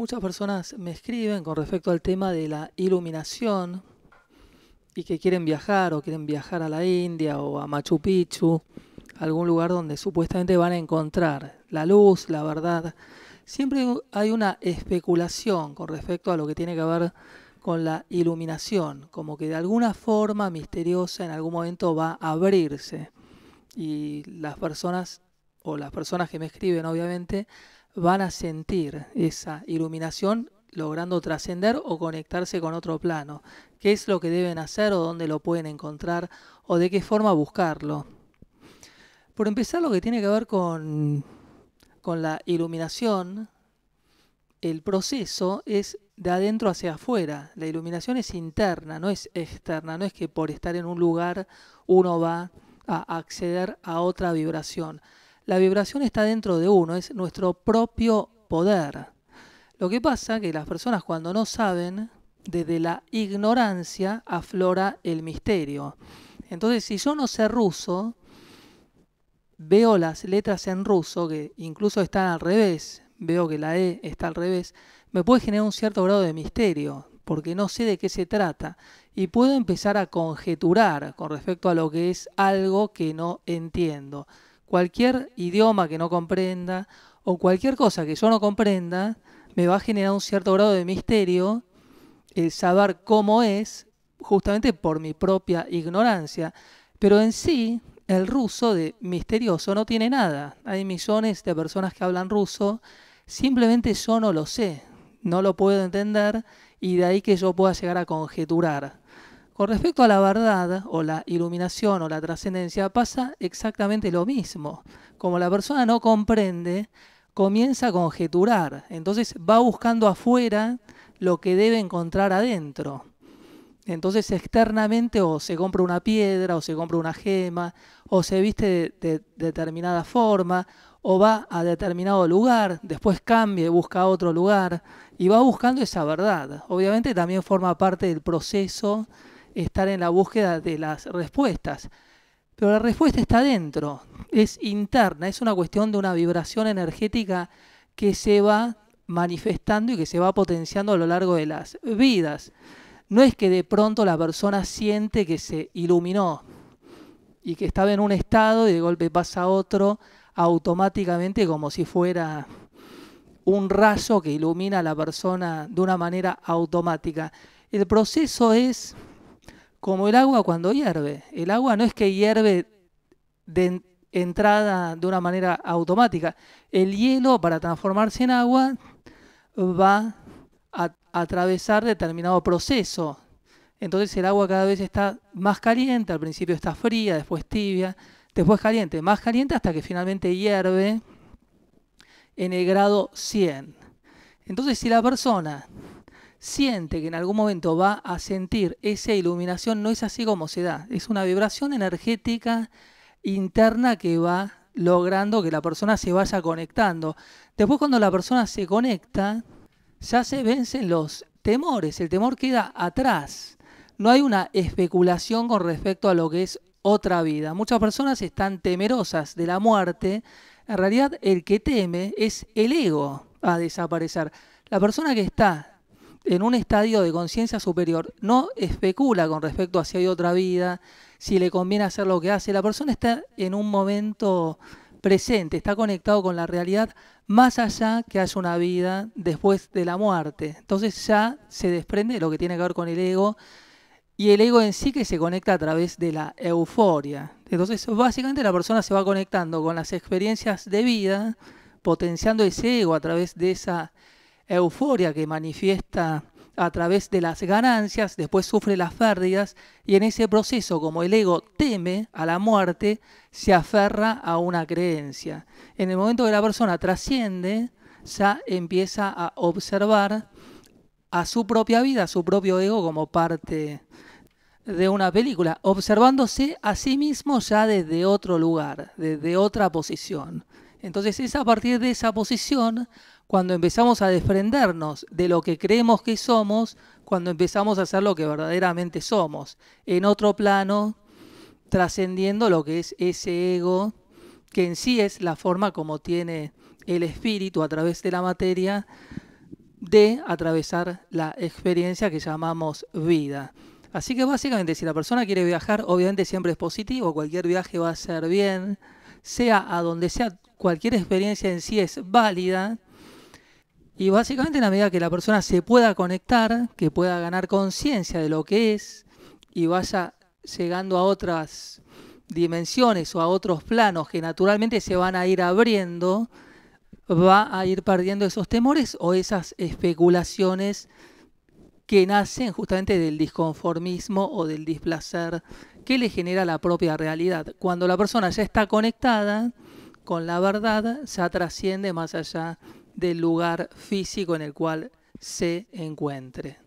Muchas personas me escriben con respecto al tema de la iluminación y que quieren viajar o quieren viajar a la India o a Machu Picchu, algún lugar donde supuestamente van a encontrar la luz, la verdad. Siempre hay una especulación con respecto a lo que tiene que ver con la iluminación, como que de alguna forma misteriosa en algún momento va a abrirse. Y las personas, o las personas que me escriben obviamente, van a sentir esa iluminación logrando trascender o conectarse con otro plano. ¿Qué es lo que deben hacer o dónde lo pueden encontrar o de qué forma buscarlo? Por empezar, lo que tiene que ver con, con la iluminación, el proceso es de adentro hacia afuera. La iluminación es interna, no es externa, no es que por estar en un lugar uno va a acceder a otra vibración. La vibración está dentro de uno, es nuestro propio poder. Lo que pasa es que las personas cuando no saben, desde la ignorancia aflora el misterio. Entonces, si yo no sé ruso, veo las letras en ruso, que incluso están al revés, veo que la E está al revés, me puede generar un cierto grado de misterio, porque no sé de qué se trata, y puedo empezar a conjeturar con respecto a lo que es algo que no entiendo cualquier idioma que no comprenda o cualquier cosa que yo no comprenda, me va a generar un cierto grado de misterio el saber cómo es, justamente por mi propia ignorancia. Pero en sí, el ruso de misterioso no tiene nada. Hay millones de personas que hablan ruso, simplemente yo no lo sé, no lo puedo entender y de ahí que yo pueda llegar a conjeturar. Con respecto a la verdad o la iluminación o la trascendencia pasa exactamente lo mismo. Como la persona no comprende, comienza a conjeturar, entonces va buscando afuera lo que debe encontrar adentro. Entonces externamente o se compra una piedra o se compra una gema o se viste de, determinada forma o va a determinado lugar, después cambia y busca otro lugar y va buscando esa verdad. Obviamente también forma parte del proceso estar en la búsqueda de las respuestas. Pero la respuesta está dentro, es interna, es una cuestión de una vibración energética que se va manifestando y que se va potenciando a lo largo de las vidas. No es que de pronto la persona siente que se iluminó y que estaba en un estado y de golpe pasa a otro automáticamente como si fuera un rayo que ilumina a la persona de una manera automática. El proceso es como el agua cuando hierve. El agua no es que hierve de entrada de una manera automática. El hielo para transformarse en agua va a atravesar determinado proceso. Entonces el agua cada vez está más caliente, al principio está fría, después tibia, después caliente, más caliente hasta que finalmente hierve en el grado 100. Entonces si la persona siente que en algún momento va a sentir esa iluminación, no es así como se da, es una vibración energética interna que va logrando que la persona se vaya conectando. Después cuando la persona se conecta, ya se vencen los temores, el temor queda atrás. No hay una especulación con respecto a lo que es otra vida. Muchas personas están temerosas de la muerte. En realidad el que teme es el ego a desaparecer. La persona que está en un estadio de conciencia superior no especula con respecto a si hay otra vida, si le conviene hacer lo que hace. La persona está en un momento presente, está conectado con la realidad más allá que haya una vida después de la muerte. Entonces ya se desprende lo que tiene que ver con el ego y el ego en sí que se conecta a través de la euforia. Entonces básicamente la persona se va conectando con las experiencias de vida, potenciando ese ego a través de esa euforia que manifiesta a través de las ganancias, después sufre las pérdidas y en ese proceso, como el ego teme a la muerte, se aferra a una creencia. En el momento que la persona trasciende, ya empieza a observar a su propia vida, a su propio ego como parte de una película, observándose a sí mismo ya desde otro lugar, desde otra posición. Entonces es a partir de esa posición cuando empezamos a desprendernos de lo que creemos que somos, cuando empezamos a ser lo que verdaderamente somos, en otro plano, trascendiendo lo que es ese ego, que en sí es la forma como tiene el espíritu a través de la materia de atravesar la experiencia que llamamos vida. Así que básicamente si la persona quiere viajar, obviamente siempre es positivo, cualquier viaje va a ser bien, sea a donde sea, cualquier experiencia en sí es válida. Y básicamente en la medida que la persona se pueda conectar, que pueda ganar conciencia de lo que es y vaya llegando a otras dimensiones o a otros planos que naturalmente se van a ir abriendo, va a ir perdiendo esos temores o esas especulaciones que nacen justamente del disconformismo o del displacer que le genera la propia realidad. Cuando la persona ya está conectada con la verdad, se trasciende más allá del lugar físico en el cual se encuentre.